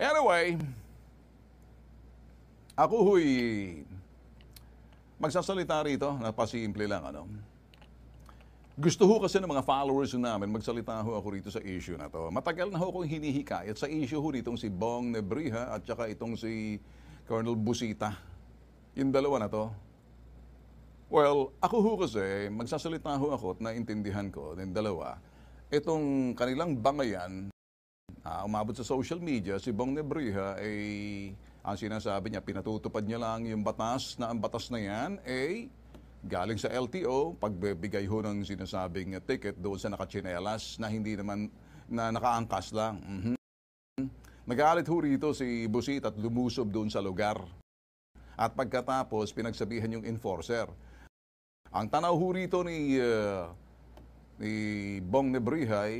Anyway, ako huy magsasalita rito, napasimple lang ano. Gusto ho kasi ng mga followers namin, magsalita ho ako rito sa issue na to. Matagal na ho akong hinihikayat sa issue ho nitong si Bong Nebriha at saka itong si Colonel Busita. Yung dalawa na to. Well, ako ho kasi, magsasalita ho ako at naintindihan ko ng dalawa, itong kanilang bangayan Uh, umabot sa social media, si Bong Nebrija ay eh, ang sinasabi niya, pinatutupad niya lang yung batas na ang batas na yan ay eh, galing sa LTO, pagbibigay ho ng sinasabing ticket doon sa nakachinelas na hindi naman na nakaangkas lang. Mm-hmm. Nagalit ho rito si Busit at lumusob doon sa lugar. At pagkatapos, pinagsabihan yung enforcer. Ang tanaw ho rito ni, uh, ni Bong Nebrija ay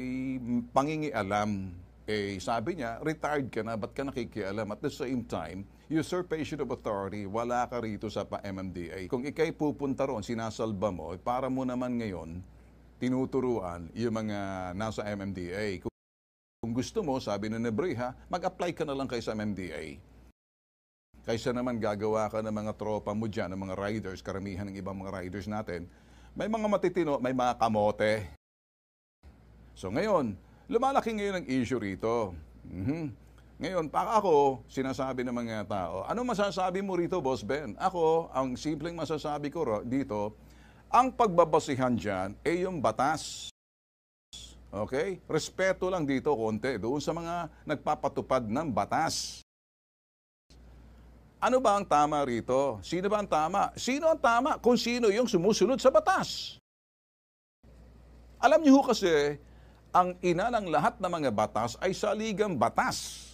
pangingialam eh, sabi niya, retired ka na, ba't ka nakikialam? At the same time, usurpation of authority, wala ka rito sa pa-MMDA. Kung ikay pupunta roon, sinasalba mo, eh, para mo naman ngayon, tinuturuan yung mga nasa MMDA. Kung gusto mo, sabi ni Nebreha, mag-apply ka na lang kay sa MMDA. Kaysa naman gagawa ka ng mga tropa mo dyan, ng mga riders, karamihan ng ibang mga riders natin, may mga matitino, may mga kamote. So ngayon, Lumalaki ngayon ang issue rito. Mm-hmm. Ngayon, para ako, sinasabi ng mga tao, ano masasabi mo rito, Boss Ben? Ako, ang simpleng masasabi ko dito, ang pagbabasihan dyan ay yung batas. Okay? Respeto lang dito konti doon sa mga nagpapatupad ng batas. Ano ba ang tama rito? Sino ba ang tama? Sino ang tama kung sino yung sumusunod sa batas? Alam niyo ho kasi, ang ina ng lahat ng mga batas ay saligang batas.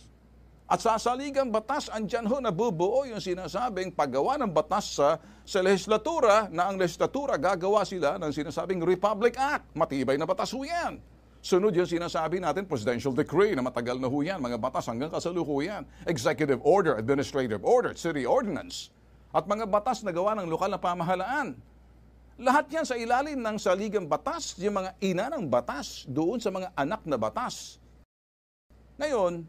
At sa saligang batas, andyan ho nabubuo yung sinasabing paggawa ng batas sa, sa legislatura na ang legislatura gagawa sila ng sinasabing Republic Act. Matibay na batas ho yan. Sunod yung sinasabi natin, Presidential Decree na matagal na ho yan, mga batas hanggang kasalukuyan. Executive Order, Administrative Order, City Ordinance. At mga batas na gawa ng lokal na pamahalaan lahat yan sa ilalim ng saligang batas, yung mga ina ng batas, doon sa mga anak na batas. Ngayon,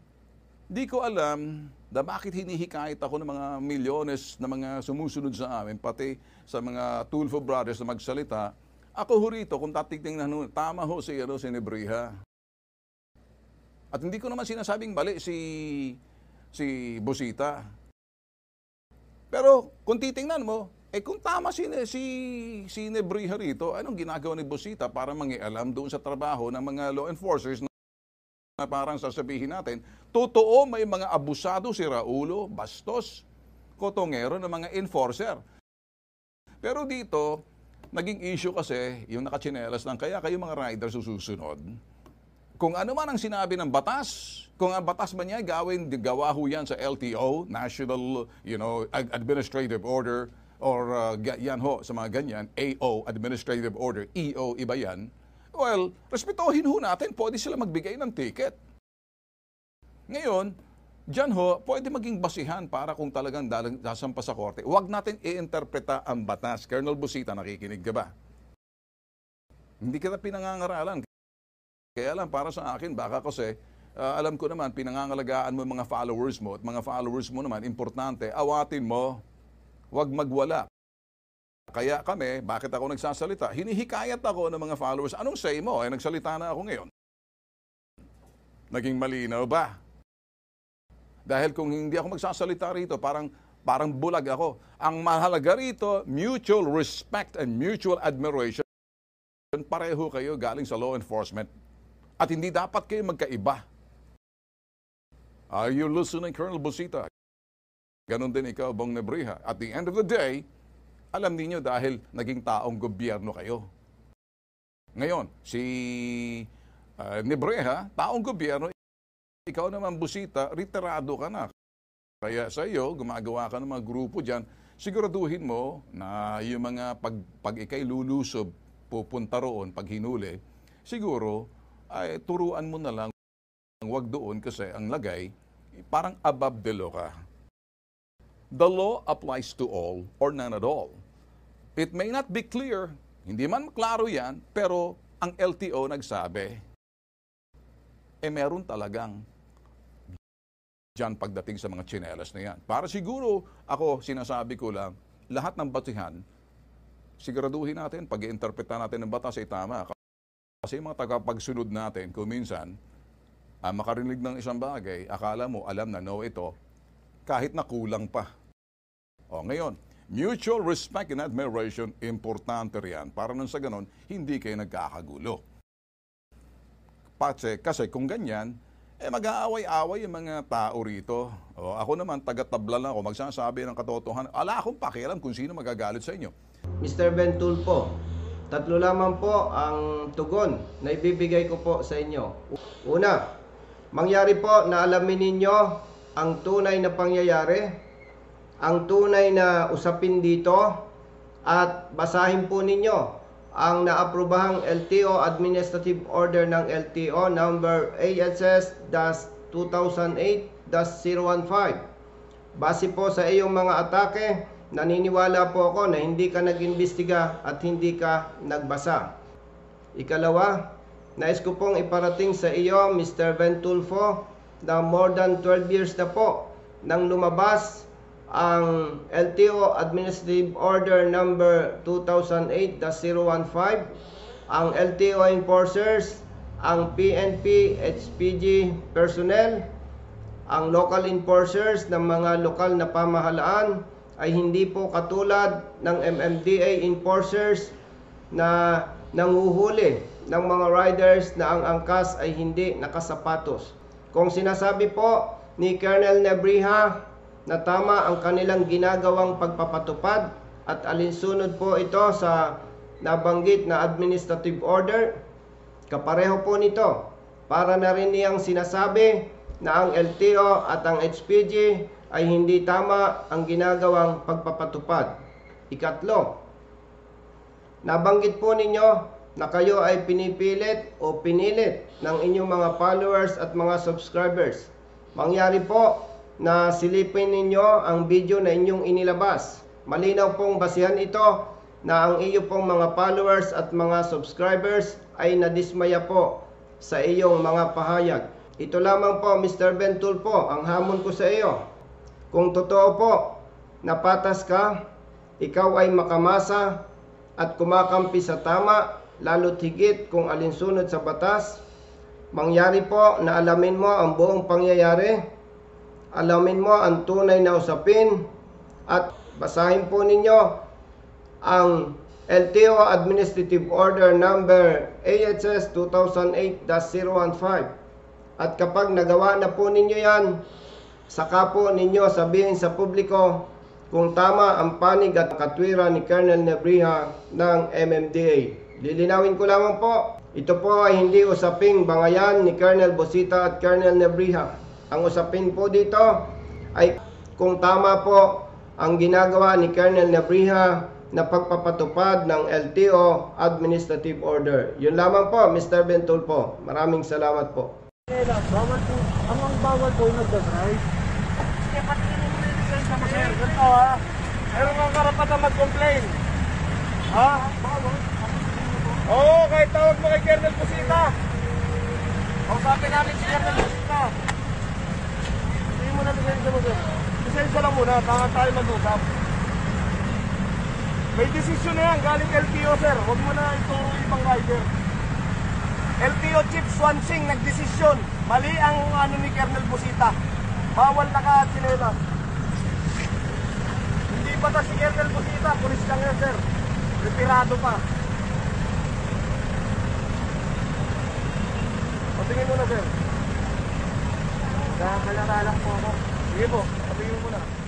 di ko alam na bakit hinihikayat ako ng mga milyones na mga sumusunod sa amin, pati sa mga Tulfo Brothers na magsalita. Ako ho rito, kung tatignan ho, tama ho si, ano, si Nebriha. At hindi ko naman sinasabing bali si, si Bosita. Pero kung titingnan mo, eh kung tama si, si, si Nebrija rito, anong ginagawa ni Busita para mangialam doon sa trabaho ng mga law enforcers na parang sasabihin natin, totoo may mga abusado si Raulo, bastos, kotongero ng mga enforcer. Pero dito, naging issue kasi yung nakachinelas lang. Kaya kayo mga riders susunod. Kung ano man ang sinabi ng batas, kung ang batas ba niya gawin, gawa ho yan sa LTO, National you know, Administrative Order, or uh, yan ho, sa mga ganyan, AO, Administrative Order, EO, iba yan, well, respetohin ho natin, pwede sila magbigay ng ticket. Ngayon, dyan ho, pwede maging basihan para kung talagang dasampas sa korte. Huwag natin i ang batas. Colonel Busita, nakikinig ka ba? Hindi kita pinangangaralan. Kaya lang, para sa akin, baka kasi, uh, alam ko naman, pinangangalagaan mo yung mga followers mo at mga followers mo naman, importante, awatin mo Huwag magwala. Kaya kami, bakit ako nagsasalita? Hinihikayat ako ng mga followers. Anong say mo? Eh, nagsalita na ako ngayon. Naging malinaw ba? Dahil kung hindi ako magsasalita rito, parang parang bulag ako. Ang mahalaga rito, mutual respect and mutual admiration. Pareho kayo galing sa law enforcement. At hindi dapat kayo magkaiba. Are you listening, Colonel Busita? Ganon din ikaw, Bong Nebriha. At the end of the day, alam niyo dahil naging taong gobyerno kayo. Ngayon, si uh, ah, Nebreha, taong gobyerno, ikaw naman busita, retirado ka na. Kaya sa iyo, gumagawa ka ng mga grupo dyan, siguraduhin mo na yung mga pag, pag ikay lulusob, pupunta roon pag hinuli, siguro ay turuan mo na lang ang wag doon kasi ang lagay, parang above the law ka the law applies to all or none at all. It may not be clear, hindi man klaro yan, pero ang LTO nagsabi, eh meron talagang dyan pagdating sa mga tsinelas na yan. Para siguro, ako sinasabi ko lang, lahat ng batihan, siguraduhin natin, pag interpreta natin ng batas ay tama. Kasi mga tagapagsunod natin, kuminsan, ah, makarinig ng isang bagay, akala mo, alam na, no, ito, kahit na kulang pa. O ngayon, mutual respect and admiration, importante riyan. Para nun sa ganun, hindi kayo nagkakagulo. Pache, kasi kung ganyan, eh mag-aaway-away yung mga tao rito. O, ako naman, taga-tabla lang ako, magsasabi ng katotohanan. Ala akong pakialam kung sino magagalit sa inyo. Mr. po, tatlo lamang po ang tugon na ibibigay ko po sa inyo. Una, mangyari po na alamin ninyo ang tunay na pangyayari, ang tunay na usapin dito at basahin po ninyo ang naaprubahang LTO Administrative Order ng LTO number ASS-2008-015. Base po sa iyong mga atake, naniniwala po ako na hindi ka nag-imbestiga at hindi ka nagbasa. Ikalawa, nais ko pong iparating sa iyo, Mr. Ventulfo, na more than 12 years na po nang lumabas ang LTO Administrative Order number 2008-015 ang LTO enforcers ang PNP HPG personnel ang local enforcers ng mga lokal na pamahalaan ay hindi po katulad ng MMDA enforcers na nanguhuli ng mga riders na ang angkas ay hindi nakasapatos kung sinasabi po ni Colonel Nebriha na tama ang kanilang ginagawang pagpapatupad at alinsunod po ito sa nabanggit na administrative order, kapareho po nito para na rin niyang sinasabi na ang LTO at ang HPG ay hindi tama ang ginagawang pagpapatupad. Ikatlo, nabanggit po ninyo na kayo ay pinipilit o pinilit ng inyong mga followers at mga subscribers. Mangyari po na silipin ninyo ang video na inyong inilabas. Malinaw pong basihan ito na ang iyo pong mga followers at mga subscribers ay nadismaya po sa iyong mga pahayag. Ito lamang po Mr. Bentul po ang hamon ko sa iyo. Kung totoo po, napatas ka, ikaw ay makamasa at kumakampi sa tama lalo't higit kung alinsunod sa batas. Mangyari po na alamin mo ang buong pangyayari, alamin mo ang tunay na usapin, at basahin po ninyo ang LTO Administrative Order Number AHS 2008-015. At kapag nagawa na po ninyo yan, saka po ninyo sabihin sa publiko kung tama ang panig at katwira ni Colonel Nebriha ng MMDA. Lilinawin ko lamang po, ito po ay hindi usaping bangayan ni Colonel Bosita at Colonel Nebriha. Ang usapin po dito ay kung tama po ang ginagawa ni Colonel Nebriha na pagpapatupad ng LTO Administrative Order. Yun lamang po, Mr. Bentulpo. Maraming salamat po. Bawal po, ang bawal po nagdadrive. Kaya pati mo na yung sa mga sir. Ganito ha. Meron kang karapatan mag-complain. Ha? Bawal. Oo, kahit tawag mo kay Kernel Pusita. Kausapin namin si Kernel Pusita. Hindi mo na lisensya mo, sir. Lisensya lang muna, baka tayo mag-usap. May desisyon na yan, galing LTO, sir. Huwag mo na ituro ibang rider. LTO Chief Swansing nagdesisyon. Mali ang ano ni Kernel Pusita. Bawal naka-chinelas. Hindi pa ta si Colonel Pusita, pulis lang yan, sir. Retirado pa. Tingin muna sir. Nakalaralang po ako. Sige po, sabihin mo muna.